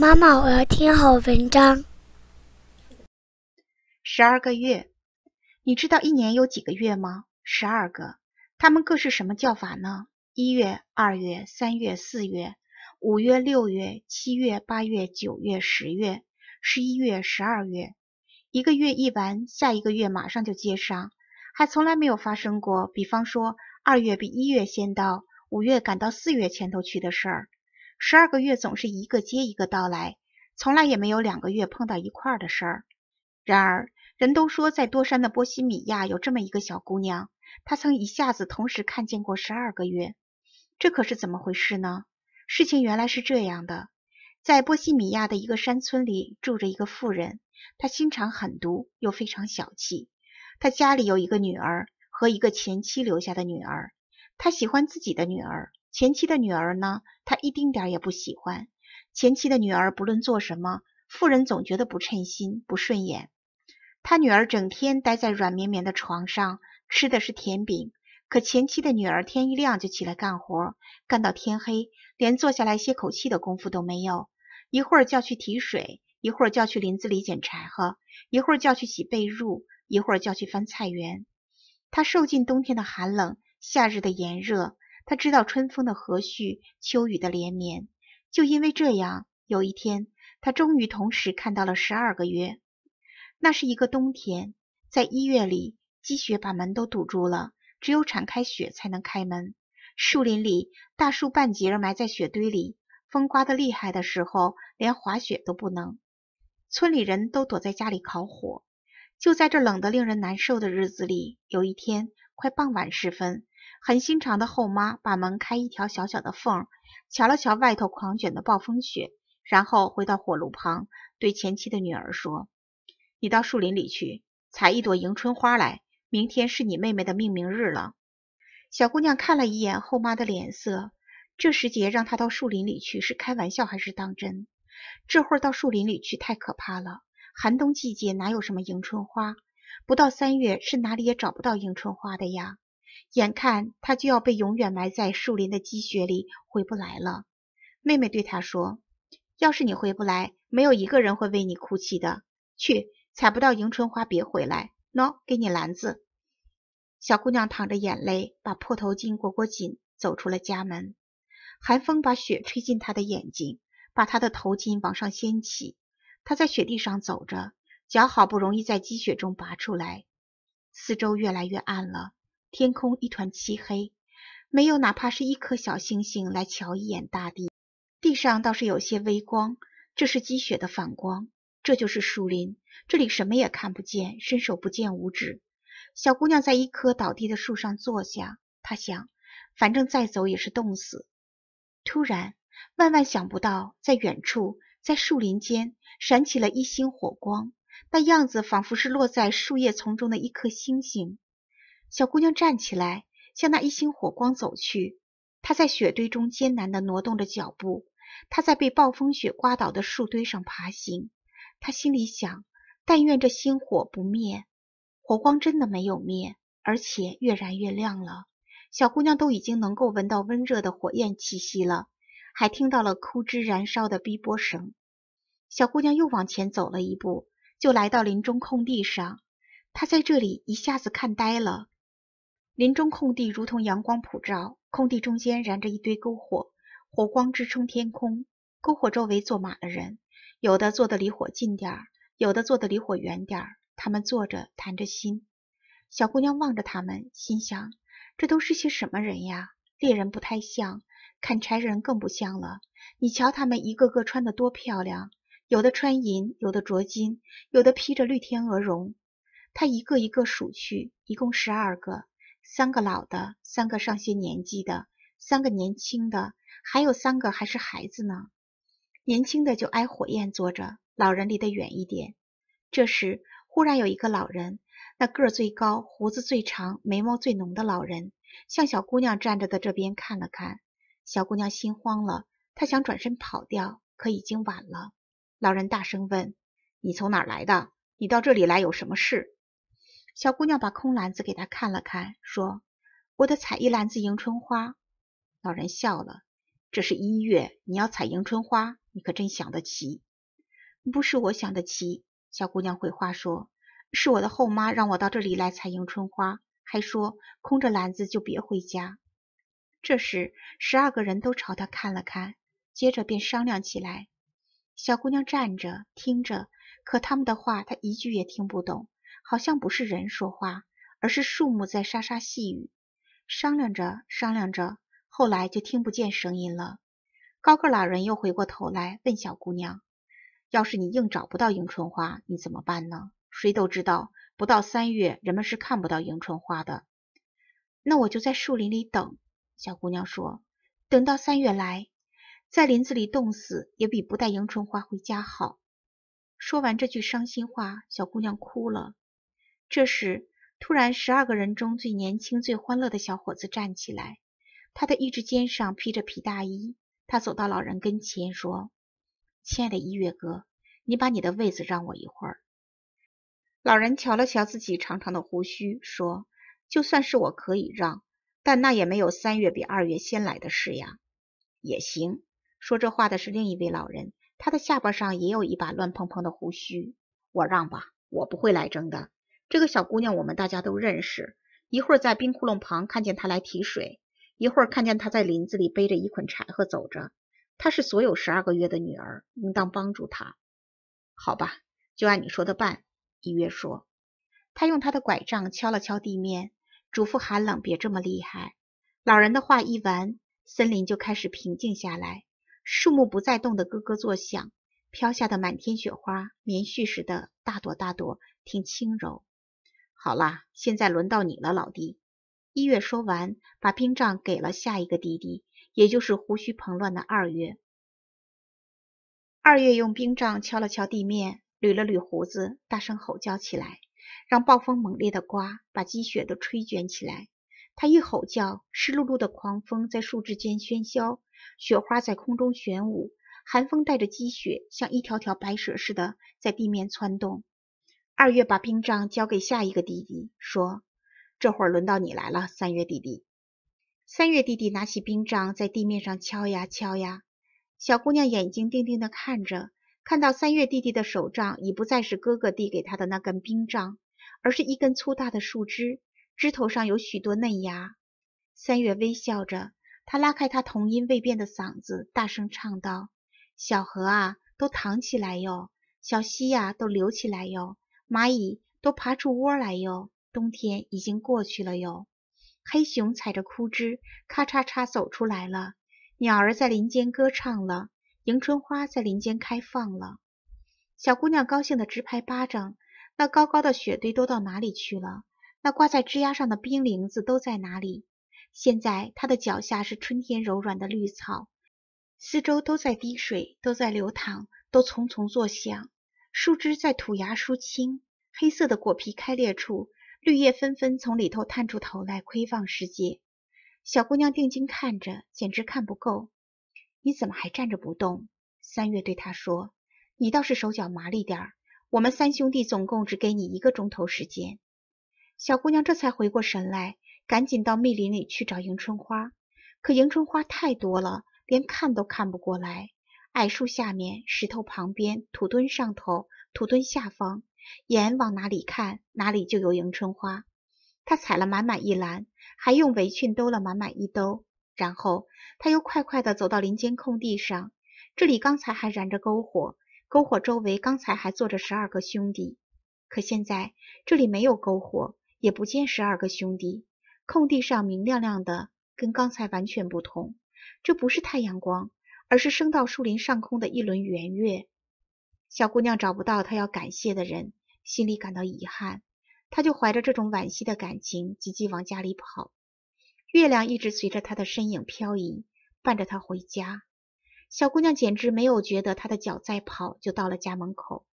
妈妈，我要听好文章。十二个月，你知道一年有几个月吗？十二个。他们各是什么叫法呢？一月、二月、三月、四月、五月、六月、七月、八月、九月、十月、十一月、十二月。一个月一完，下一个月马上就接上，还从来没有发生过。比方说，二月比一月先到，五月赶到四月前头去的事儿。十二个月总是一个接一个到来，从来也没有两个月碰到一块儿的事儿。然而，人都说在多山的波西米亚有这么一个小姑娘，她曾一下子同时看见过十二个月。这可是怎么回事呢？事情原来是这样的：在波西米亚的一个山村里住着一个妇人，她心肠狠毒又非常小气。她家里有一个女儿和一个前妻留下的女儿，她喜欢自己的女儿。前妻的女儿呢？他一丁点也不喜欢。前妻的女儿不论做什么，富人总觉得不称心、不顺眼。他女儿整天待在软绵绵的床上，吃的是甜饼。可前妻的女儿天一亮就起来干活，干到天黑，连坐下来歇口气的功夫都没有。一会儿叫去提水，一会儿叫去林子里捡柴禾，一会儿叫去洗被褥，一会儿叫去翻菜园。他受尽冬天的寒冷，夏日的炎热。他知道春风的和煦，秋雨的连绵。就因为这样，有一天，他终于同时看到了十二个月。那是一个冬天，在一月里，积雪把门都堵住了，只有铲开雪才能开门。树林里，大树半截埋在雪堆里，风刮得厉害的时候，连滑雪都不能。村里人都躲在家里烤火。就在这冷得令人难受的日子里，有一天，快傍晚时分。狠心肠的后妈把门开一条小小的缝，瞧了瞧外头狂卷的暴风雪，然后回到火炉旁，对前妻的女儿说：“你到树林里去采一朵迎春花来，明天是你妹妹的命名日了。”小姑娘看了一眼后妈的脸色，这时节让她到树林里去，是开玩笑还是当真？这会儿到树林里去太可怕了，寒冬季节哪有什么迎春花？不到三月，是哪里也找不到迎春花的呀。眼看他就要被永远埋在树林的积雪里，回不来了。妹妹对他说：“要是你回不来，没有一个人会为你哭泣的。去，采不到迎春花别回来。喏，给你篮子。”小姑娘淌着眼泪，把破头巾裹裹紧，走出了家门。寒风把雪吹进她的眼睛，把她的头巾往上掀起。她在雪地上走着，脚好不容易在积雪中拔出来。四周越来越暗了。天空一团漆黑，没有哪怕是一颗小星星来瞧一眼大地。地上倒是有些微光，这是积雪的反光。这就是树林，这里什么也看不见，伸手不见五指。小姑娘在一棵倒地的树上坐下，她想，反正再走也是冻死。突然，万万想不到，在远处，在树林间闪起了一星火光，那样子仿佛是落在树叶丛中的一颗星星。小姑娘站起来，向那一星火光走去。她在雪堆中艰难地挪动着脚步，她在被暴风雪刮倒的树堆上爬行。她心里想：但愿这星火不灭。火光真的没有灭，而且越燃越亮了。小姑娘都已经能够闻到温热的火焰气息了，还听到了枯枝燃烧的逼波声。小姑娘又往前走了一步，就来到林中空地上。她在这里一下子看呆了。林中空地如同阳光普照，空地中间燃着一堆篝火，火光直冲天空。篝火周围坐满了人，有的坐得离火近点儿，有的坐得离火远点儿。他们坐着谈着心。小姑娘望着他们，心想：这都是些什么人呀？猎人不太像，砍柴人更不像了。你瞧，他们一个个穿得多漂亮，有的穿银，有的着金，有的披着绿天鹅绒。她一个一个数去，一共十二个。三个老的，三个上些年纪的，三个年轻的，还有三个还是孩子呢。年轻的就挨火焰坐着，老人离得远一点。这时，忽然有一个老人，那个最高、胡子最长、眉毛最浓的老人，向小姑娘站着的这边看了看。小姑娘心慌了，她想转身跑掉，可已经晚了。老人大声问：“你从哪儿来的？你到这里来有什么事？”小姑娘把空篮子给他看了看，说：“我得采一篮子迎春花。”老人笑了：“这是一月，你要采迎春花，你可真想得起。”“不是我想得起。”小姑娘回话说：“是我的后妈让我到这里来采迎春花，还说空着篮子就别回家。”这时，十二个人都朝他看了看，接着便商量起来。小姑娘站着听着，可他们的话她一句也听不懂。好像不是人说话，而是树木在沙沙细语，商量着商量着，后来就听不见声音了。高个老人又回过头来问小姑娘：“要是你硬找不到迎春花，你怎么办呢？”谁都知道，不到三月，人们是看不到迎春花的。那我就在树林里等。”小姑娘说，“等到三月来，在林子里冻死也比不带迎春花回家好。”说完这句伤心话，小姑娘哭了。这时，突然，十二个人中最年轻、最欢乐的小伙子站起来。他的一只肩上披着皮大衣。他走到老人跟前，说：“亲爱的一月哥，你把你的位子让我一会儿。”老人瞧了瞧自己长长的胡须，说：“就算是我可以让，但那也没有三月比二月先来的事呀。”“也行。”说这话的是另一位老人，他的下巴上也有一把乱蓬蓬的胡须。“我让吧，我不会来争的。”这个小姑娘，我们大家都认识。一会儿在冰窟窿旁看见她来提水，一会儿看见她在林子里背着一捆柴禾走着。她是所有十二个月的女儿，应当帮助她。好吧，就按你说的办。”伊约说。他用他的拐杖敲了敲地面，嘱咐寒冷别这么厉害。老人的话一完，森林就开始平静下来，树木不再动得咯咯作响，飘下的满天雪花棉絮似的，大朵大朵，挺轻柔。好啦，现在轮到你了，老弟。一月说完，把冰杖给了下一个弟弟，也就是胡须蓬乱的二月。二月用冰杖敲了敲地面，捋了捋胡子，大声吼叫起来，让暴风猛烈的刮，把积雪都吹卷起来。他一吼叫，湿漉漉的狂风在树枝间喧嚣，雪花在空中旋舞，寒风带着积雪像一条条白蛇似的在地面窜动。二月把兵杖交给下一个弟弟，说：“这会儿轮到你来了。”三月弟弟，三月弟弟拿起兵杖在地面上敲呀敲呀。小姑娘眼睛定定的看着，看到三月弟弟的手杖已不再是哥哥递给他的那根冰杖，而是一根粗大的树枝，枝头上有许多嫩芽。三月微笑着，他拉开他童音未变的嗓子，大声唱道：“小河啊，都淌起来哟；小溪呀，都流起来哟。”蚂蚁都爬出窝来哟，冬天已经过去了哟。黑熊踩着枯枝，咔嚓嚓走出来了。鸟儿在林间歌唱了，迎春花在林间开放了。小姑娘高兴的直拍巴掌。那高高的雪堆都到哪里去了？那挂在枝丫上的冰凌子都在哪里？现在她的脚下是春天柔软的绿草，四周都在滴水，都在流淌，都淙淙作响。树枝在土崖疏青，黑色的果皮开裂处，绿叶纷纷从里头探出头来窥望世界。小姑娘定睛看着，简直看不够。你怎么还站着不动？三月对她说：“你倒是手脚麻利点儿，我们三兄弟总共只给你一个钟头时间。”小姑娘这才回过神来，赶紧到密林里去找迎春花。可迎春花太多了，连看都看不过来。矮树下面、石头旁边、土墩上头、土墩下方，眼往哪里看，哪里就有迎春花。他采了满满一篮，还用围裙兜了满满一兜。然后他又快快地走到林间空地上，这里刚才还燃着篝火，篝火周围刚才还坐着十二个兄弟。可现在这里没有篝火，也不见十二个兄弟。空地上明亮亮的，跟刚才完全不同。这不是太阳光。而是升到树林上空的一轮圆月。小姑娘找不到她要感谢的人，心里感到遗憾，她就怀着这种惋惜的感情，急急往家里跑。月亮一直随着她的身影飘移，伴着她回家。小姑娘简直没有觉得她的脚在跑，就到了家门口。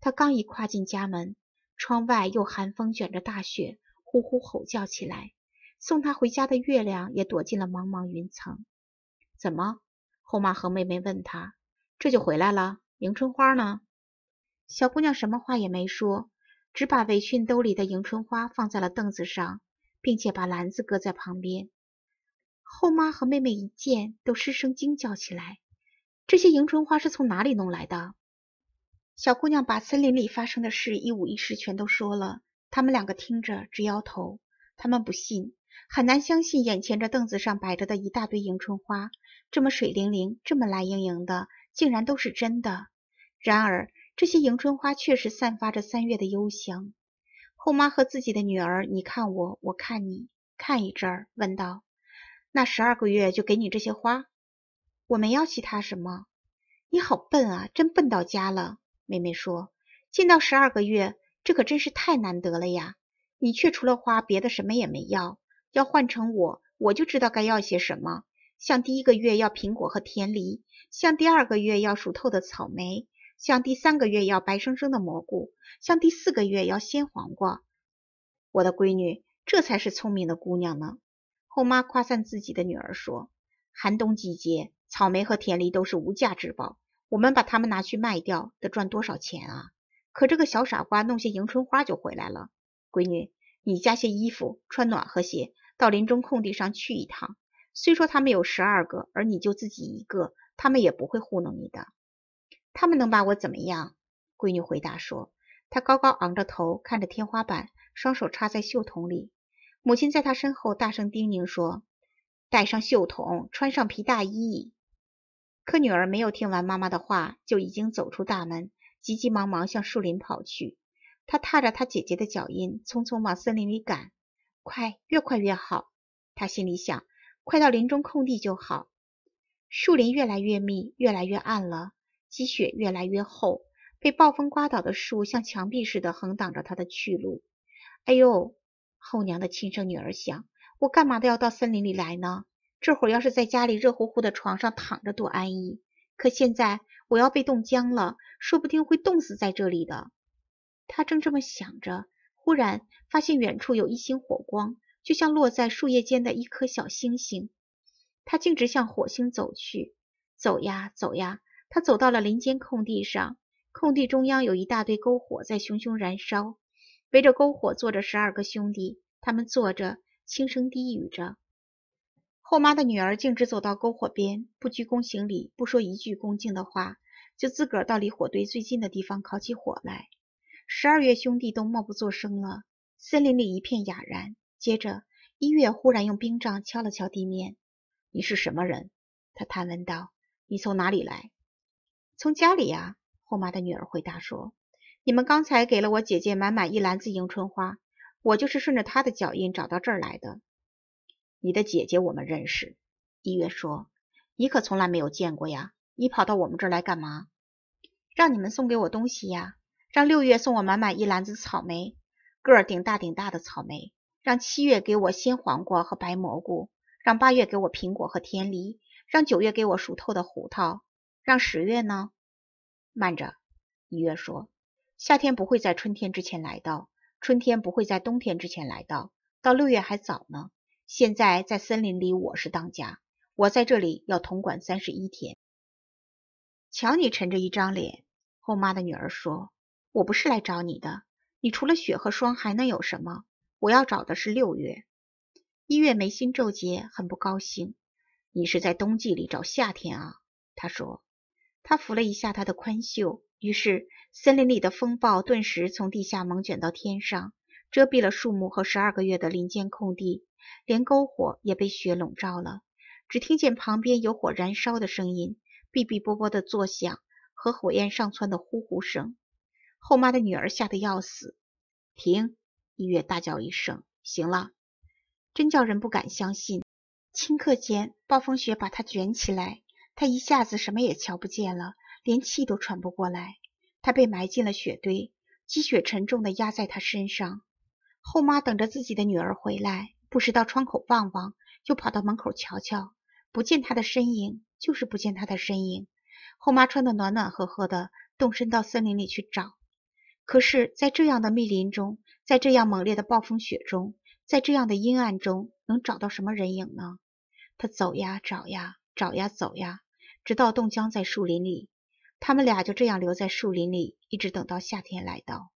她刚一跨进家门，窗外又寒风卷着大雪，呼呼吼叫起来。送她回家的月亮也躲进了茫茫云层。怎么？后妈和妹妹问她：“这就回来了？迎春花呢？”小姑娘什么话也没说，只把围裙兜里的迎春花放在了凳子上，并且把篮子搁在旁边。后妈和妹妹一见，都失声惊叫起来：“这些迎春花是从哪里弄来的？”小姑娘把森林里发生的事一五一十全都说了，他们两个听着直摇头，他们不信。很难相信眼前这凳子上摆着的一大堆迎春花，这么水灵灵，这么蓝盈盈的，竟然都是真的。然而，这些迎春花确实散发着三月的幽香。后妈和自己的女儿，你看我，我看你，看一阵，问道：“那十二个月就给你这些花，我没要其他什么。”“你好笨啊，真笨到家了。”妹妹说：“进到十二个月，这可真是太难得了呀，你却除了花，别的什么也没要。”要换成我，我就知道该要些什么。像第一个月要苹果和甜梨，像第二个月要熟透的草莓，像第三个月要白生生的蘑菇，像第四个月要鲜黄瓜。我的闺女，这才是聪明的姑娘呢。后妈夸赞自己的女儿说：“寒冬季节，草莓和甜梨都是无价之宝，我们把它们拿去卖掉，得赚多少钱啊？可这个小傻瓜弄些迎春花就回来了。闺女，你加些衣服，穿暖和些。”到林中空地上去一趟。虽说他们有十二个，而你就自己一个，他们也不会糊弄你的。他们能把我怎么样？闺女回答说。她高高昂着头，看着天花板，双手插在袖筒里。母亲在她身后大声叮咛说：“带上袖筒，穿上皮大衣。”可女儿没有听完妈妈的话，就已经走出大门，急急忙忙向树林跑去。她踏着她姐姐的脚印，匆匆往森林里赶。快，越快越好。他心里想，快到林中空地就好。树林越来越密，越来越暗了，积雪越来越厚，被暴风刮倒的树像墙壁似的横挡着他的去路。哎呦！后娘的亲生女儿想，我干嘛都要到森林里来呢？这会儿要是在家里热乎乎的床上躺着多安逸，可现在我要被冻僵了，说不定会冻死在这里的。他正这么想着。忽然发现远处有一星火光，就像落在树叶间的一颗小星星。他径直向火星走去，走呀走呀，他走到了林间空地上。空地中央有一大堆篝火在熊熊燃烧，围着篝火坐着十二个兄弟，他们坐着轻声低语着。后妈的女儿径直走到篝火边，不鞠躬行礼，不说一句恭敬的话，就自个儿到离火堆最近的地方烤起火来。十二月兄弟都默不作声了，森林里一片哑然。接着一月忽然用冰杖敲了敲地面：“你是什么人？”他探问道。“你从哪里来？”“从家里呀。”后妈的女儿回答说。“你们刚才给了我姐姐满满一篮子迎春花，我就是顺着她的脚印找到这儿来的。”“你的姐姐我们认识。”一月说。“你可从来没有见过呀！你跑到我们这儿来干嘛？”“让你们送给我东西呀。”让六月送我满满一篮子草莓，个儿顶大顶大的草莓；让七月给我鲜黄瓜和白蘑菇；让八月给我苹果和甜梨；让九月给我熟透的胡桃；让十月呢？慢着，一月说，夏天不会在春天之前来到，春天不会在冬天之前来到，到六月还早呢。现在在森林里我是当家，我在这里要统管三十一天。瞧你沉着一张脸，后妈的女儿说。我不是来找你的，你除了雪和霜还能有什么？我要找的是六月。一月眉心皱结，很不高兴。你是在冬季里找夏天啊？他说。他扶了一下他的宽袖。于是，森林里的风暴顿时从地下猛卷到天上，遮蔽了树木和十二个月的林间空地，连篝火也被雪笼罩了。只听见旁边有火燃烧的声音，哔哔啵啵的作响，和火焰上窜的呼呼声。后妈的女儿吓得要死，停！一月大叫一声：“行了！”真叫人不敢相信。顷刻间，暴风雪把她卷起来，她一下子什么也瞧不见了，连气都喘不过来。她被埋进了雪堆，积雪沉重的压在她身上。后妈等着自己的女儿回来，不时到窗口望望，又跑到门口瞧瞧，不见她的身影，就是不见她的身影。后妈穿得暖暖和和的，动身到森林里去找。可是，在这样的密林中，在这样猛烈的暴风雪中，在这样的阴暗中，能找到什么人影呢？他走呀，找呀，找呀，走呀，直到冻僵在树林里。他们俩就这样留在树林里，一直等到夏天来到。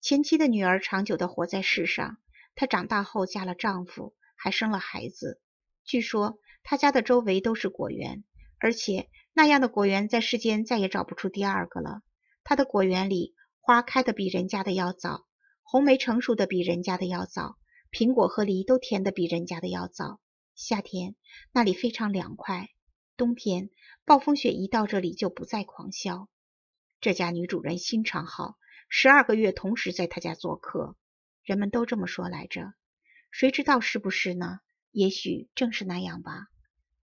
前妻的女儿长久地活在世上。她长大后嫁了丈夫，还生了孩子。据说她家的周围都是果园，而且那样的果园在世间再也找不出第二个了。她的果园里。花开的比人家的要早，红梅成熟的比人家的要早，苹果和梨都甜的比人家的要早。夏天那里非常凉快，冬天暴风雪一到这里就不再狂啸。这家女主人心肠好，十二个月同时在她家做客，人们都这么说来着，谁知道是不是呢？也许正是那样吧。